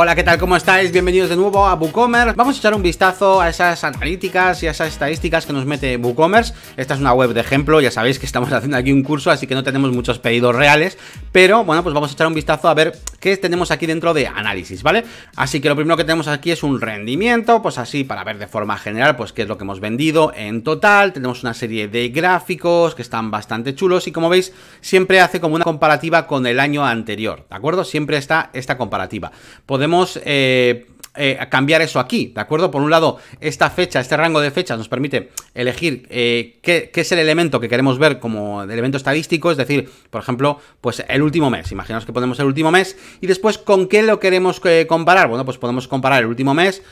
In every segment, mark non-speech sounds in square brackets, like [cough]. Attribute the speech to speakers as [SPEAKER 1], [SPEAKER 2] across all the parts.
[SPEAKER 1] Hola, ¿qué tal? ¿Cómo estáis? Bienvenidos de nuevo a WooCommerce. Vamos a echar un vistazo a esas analíticas y a esas estadísticas que nos mete WooCommerce. Esta es una web de ejemplo, ya sabéis que estamos [laughs] haciendo aquí un curso, así que no tenemos muchos pedidos reales, pero bueno, pues vamos a echar un vistazo a ver qué tenemos aquí dentro de análisis, ¿vale? Así que lo primero que tenemos aquí es un rendimiento, pues así para ver de forma general, pues qué es lo que hemos vendido en total. Tenemos una serie de gráficos que están bastante chulos y como veis, siempre hace como una comparativa con el año anterior, ¿de acuerdo? Siempre está esta comparativa. Podemos podemos eh, eh, cambiar eso aquí, ¿de acuerdo? Por un lado, esta fecha, este rango de fechas nos permite elegir eh, qué, es el elemento que queremos ver como elemento estadístico, es decir, por ejemplo, pues el último mes, imaginaos que ponemos el último mes y después con qué lo queremos eh, comparar, bueno, pues podemos comparar el último mes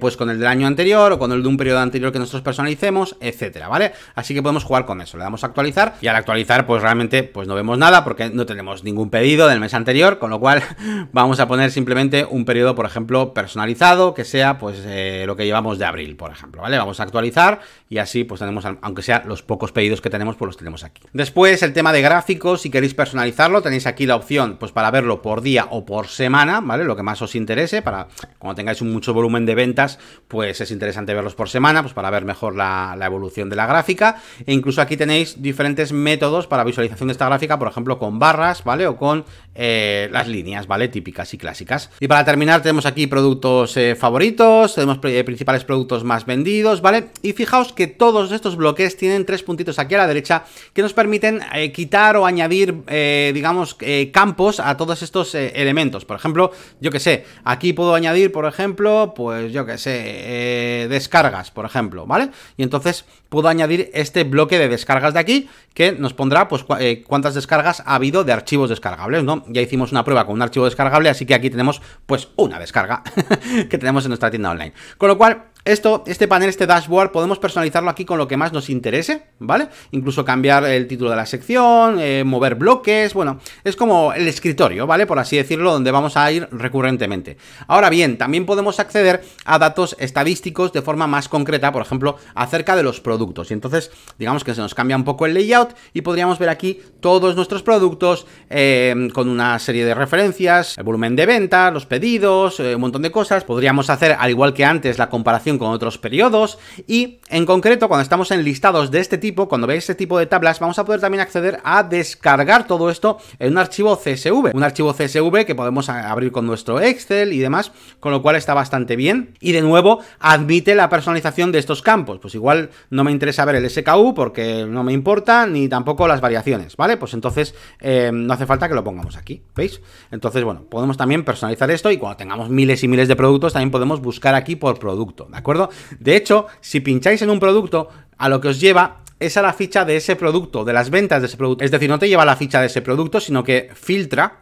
[SPEAKER 1] pues con el del año anterior o con el de un periodo anterior que nosotros personalicemos, etcétera, ¿vale? Así que podemos jugar con eso, le damos a actualizar y al actualizar pues realmente pues no vemos nada porque no tenemos ningún pedido del mes anterior, con lo cual [laughs] vamos a poner simplemente un periodo, por ejemplo, personal personalizado que sea pues eh, lo que llevamos de abril, por ejemplo, ¿vale? Vamos a actualizar y así pues tenemos, aunque sea los pocos pedidos que tenemos, pues los tenemos aquí. Después el tema de gráficos, si queréis personalizarlo, tenéis aquí la opción pues para verlo por día o por semana, ¿vale? Lo que más os interese, para cuando tengáis un mucho volumen de ventas, pues es interesante verlos por semana, pues para ver mejor la, evolución de la gráfica. E incluso aquí tenéis diferentes métodos para visualización de esta gráfica, por ejemplo con barras, ¿vale? O con eh, las líneas, ¿vale? Típicas y clásicas. Y para terminar tenemos aquí productos eh, favoritos, tenemos eh, principales productos más vendidos, ¿vale? Y fijaos que todos estos bloques tienen tres puntitos aquí a la derecha que nos permiten eh, quitar o añadir, digamos, campos a todos estos elementos. Por ejemplo, yo que sé, aquí puedo añadir, por ejemplo, pues yo que sé, descargas, por ejemplo, ¿vale? Y entonces puedo añadir este bloque de descargas de aquí que nos pondrá, pues, cuántas descargas ha habido de archivos descargables, ¿no? Ya hicimos una prueba con un archivo descargable, así que aquí tenemos, pues, una descarga. [laughs] [laughs] que tenemos en nuestra tienda online. Con lo cual, esto, este panel, este dashboard, podemos personalizarlo aquí con lo que más nos interese, ¿vale? Incluso cambiar el título de la sección, eh, mover bloques, bueno, es como el escritorio, ¿vale? Por así decirlo, donde vamos a ir recurrentemente. Ahora bien, también podemos acceder a datos estadísticos de forma más concreta, por ejemplo, acerca de los productos. Y entonces, digamos que se nos cambia un poco el layout y podríamos ver aquí todos nuestros productos eh, con una serie de referencias, el volumen de venta, los pedidos, eh, un montón de cosas. Podríamos hacer, al igual que antes, la comparación con otros periodos y en concreto cuando estamos en listados de este tipo, cuando veis este tipo de tablas, vamos a poder también acceder a descargar todo esto en un archivo CSV, un archivo CSV que podemos abrir con nuestro Excel y demás, con lo cual está bastante bien y de nuevo admite la personalización de estos campos, pues igual no me interesa ver el SKU porque no me importa ni tampoco las variaciones, ¿vale? Pues entonces eh, no hace falta que lo pongamos aquí, ¿veis? Entonces, bueno, podemos también personalizar esto y cuando tengamos miles y miles de productos también podemos buscar aquí por producto, ¿vale? acuerdo? De hecho, si pincháis en un producto, a lo que os lleva es a la ficha de ese producto, de las ventas de ese producto. Es decir, no te lleva a la ficha de ese producto, sino que filtra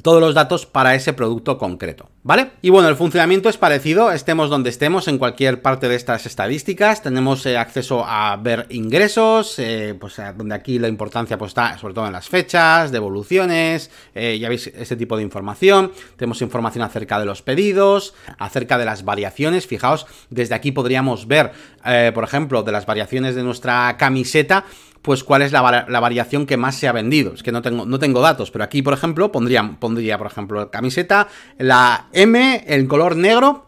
[SPEAKER 1] todos los datos para ese producto concreto, ¿vale? Y bueno, el funcionamiento es parecido, estemos donde estemos en cualquier parte de estas estadísticas, tenemos eh, acceso a ver ingresos, eh, pues donde aquí la importancia pues, está sobre todo en las fechas, devoluciones, eh, ya veis este tipo de información, tenemos información acerca de los pedidos, acerca de las variaciones, fijaos, desde aquí podríamos ver, por ejemplo, de las variaciones de nuestra camiseta, pues cuál es la, variación que más se ha vendido. Es que no tengo, no tengo datos, pero aquí, por ejemplo, pondría, pondría, por ejemplo, la camiseta, la M, el color negro,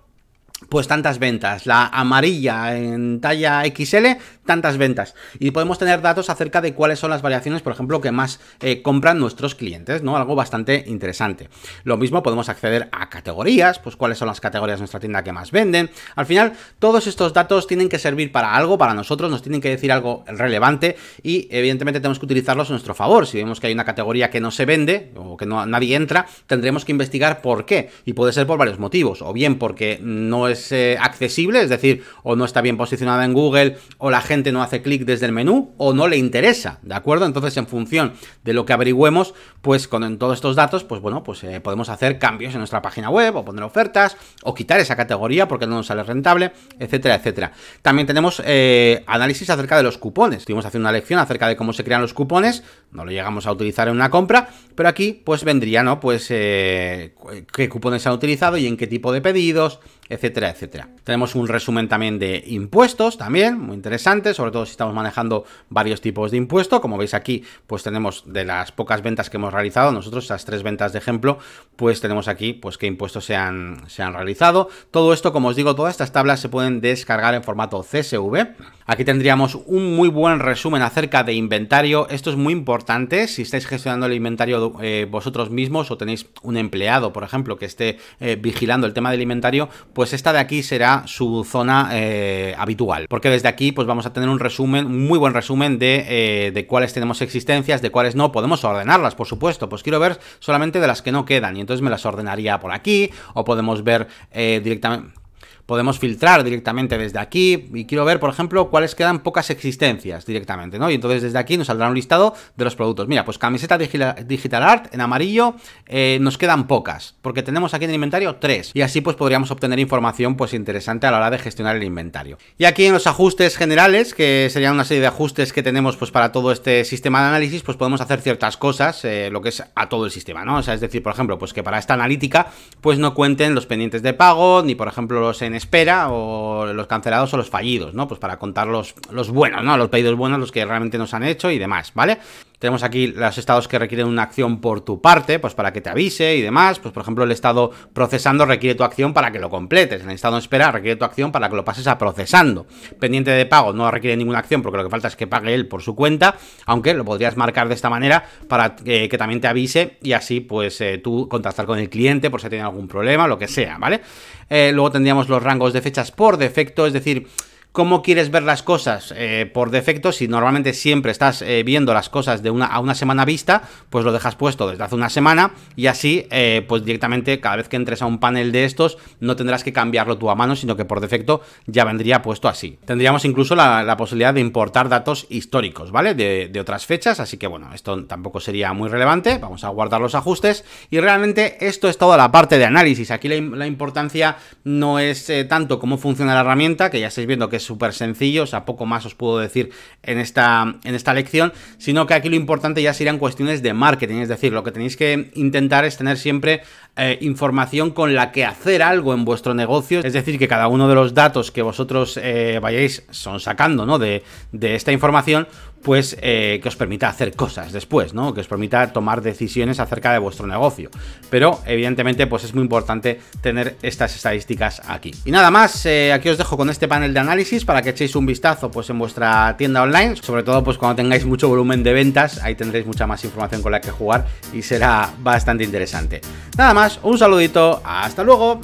[SPEAKER 1] pues tantas ventas. La amarilla en talla XL, tantas ventas. Y podemos tener datos acerca de cuáles son las variaciones, por ejemplo, que más eh, compran nuestros clientes, ¿no? Algo bastante interesante. Lo mismo podemos acceder a categorías, pues cuáles son las categorías de nuestra tienda que más venden. Al final, todos estos datos tienen que servir para algo, para nosotros, nos tienen que decir algo relevante y evidentemente tenemos que utilizarlos a nuestro favor. Si vemos que hay una categoría que no se vende o que no, nadie entra, tendremos que investigar por qué. Y puede ser por varios motivos, o bien porque no es eh, accesible, es decir, o no está bien posicionada en Google, o la gente no hace clic desde el menú o no le interesa, ¿de acuerdo? Entonces, en función de lo que averigüemos, pues con todos estos datos, pues bueno, pues eh, podemos hacer cambios en nuestra página web o poner ofertas o quitar esa categoría porque no nos sale rentable, etcétera, etcétera. También tenemos eh, análisis acerca de los cupones. Estuvimos hacer una lección acerca de cómo se crean los cupones, no lo llegamos a utilizar en una compra, pero aquí pues vendría, ¿no? Pues eh, qué cupones se han utilizado y en qué tipo de pedidos, etcétera, etcétera. Tenemos un resumen también de impuestos, también muy interesante, sobre todo si estamos manejando varios tipos de impuestos. Como veis aquí, pues tenemos de las pocas ventas que hemos realizado, nosotros esas tres ventas de ejemplo, pues tenemos aquí pues qué impuestos se han, se han realizado. Todo esto, como os digo, todas estas tablas se pueden descargar en formato CSV. Aquí tendríamos un muy buen resumen acerca de inventario. Esto es muy importante si estáis gestionando el inventario eh, vosotros mismos o tenéis un empleado, por ejemplo, que esté eh, vigilando el tema del inventario, pues esta de aquí será su zona eh, habitual, porque desde aquí pues vamos a tener un resumen, un muy buen resumen de, eh, de cuáles tenemos existencias, de cuáles no, podemos ordenarlas, por supuesto, pues quiero ver solamente de las que no quedan, y entonces me las ordenaría por aquí, o podemos ver eh, directamente podemos filtrar directamente desde aquí y quiero ver, por ejemplo, cuáles quedan pocas existencias directamente, ¿no? Y entonces desde aquí nos saldrá un listado de los productos. Mira, pues camiseta digital art en amarillo eh, nos quedan pocas, porque tenemos aquí en el inventario tres y así pues podríamos obtener información pues interesante a la hora de gestionar el inventario. Y aquí en los ajustes generales, que serían una serie de ajustes que tenemos pues para todo este sistema de análisis, pues podemos hacer ciertas cosas, eh, lo que es a todo el sistema, ¿no? O sea, es decir, por ejemplo, pues que para esta analítica pues no cuenten los pendientes de pago, ni por ejemplo los en espera o los cancelados o los fallidos, ¿no? Pues para contar los, los buenos, ¿no? Los pedidos buenos, los que realmente nos han hecho y demás, ¿vale? Tenemos aquí los estados que requieren una acción por tu parte, pues para que te avise y demás. Pues por ejemplo, el estado procesando requiere tu acción para que lo completes. El estado espera requiere tu acción para que lo pases a procesando. Pendiente de pago no requiere ninguna acción porque lo que falta es que pague él por su cuenta, aunque lo podrías marcar de esta manera para que también te avise y así pues eh, tú contactar con el cliente por si tiene algún problema, lo que sea, ¿vale? Eh, luego tendríamos los rangos de fechas por defecto, es decir, cómo quieres ver las cosas eh, por defecto, si normalmente siempre estás eh, viendo las cosas de una, a una semana vista, pues lo dejas puesto desde hace una semana y así, eh, pues directamente cada vez que entres a un panel de estos, no tendrás que cambiarlo tú a mano, sino que por defecto ya vendría puesto así. Tendríamos incluso la, posibilidad de importar datos históricos, ¿vale? De, otras fechas, así que bueno, esto tampoco sería muy relevante, vamos a guardar los ajustes y realmente esto es toda la parte de análisis, aquí la, la importancia no es tanto cómo funciona la herramienta, que ya estáis viendo que es súper sencillo, o sea, poco más os puedo decir en esta, en esta lección, sino que aquí lo importante ya serían cuestiones de marketing, es decir, lo que tenéis que intentar es tener siempre eh, información con la que hacer algo en vuestro negocio, es decir, que cada uno de los datos que vosotros eh, vayáis son sacando ¿no? de, de esta información, pues eh, que os permita hacer cosas después, ¿no? Que os permita tomar decisiones acerca de vuestro negocio. Pero evidentemente pues es muy importante tener estas estadísticas aquí. Y nada más, eh, aquí os dejo con este panel de análisis para que echéis un vistazo pues en vuestra tienda online, sobre todo pues cuando tengáis mucho volumen de ventas, ahí tendréis mucha más información con la que jugar y será bastante interesante. Nada más, un saludito, hasta luego.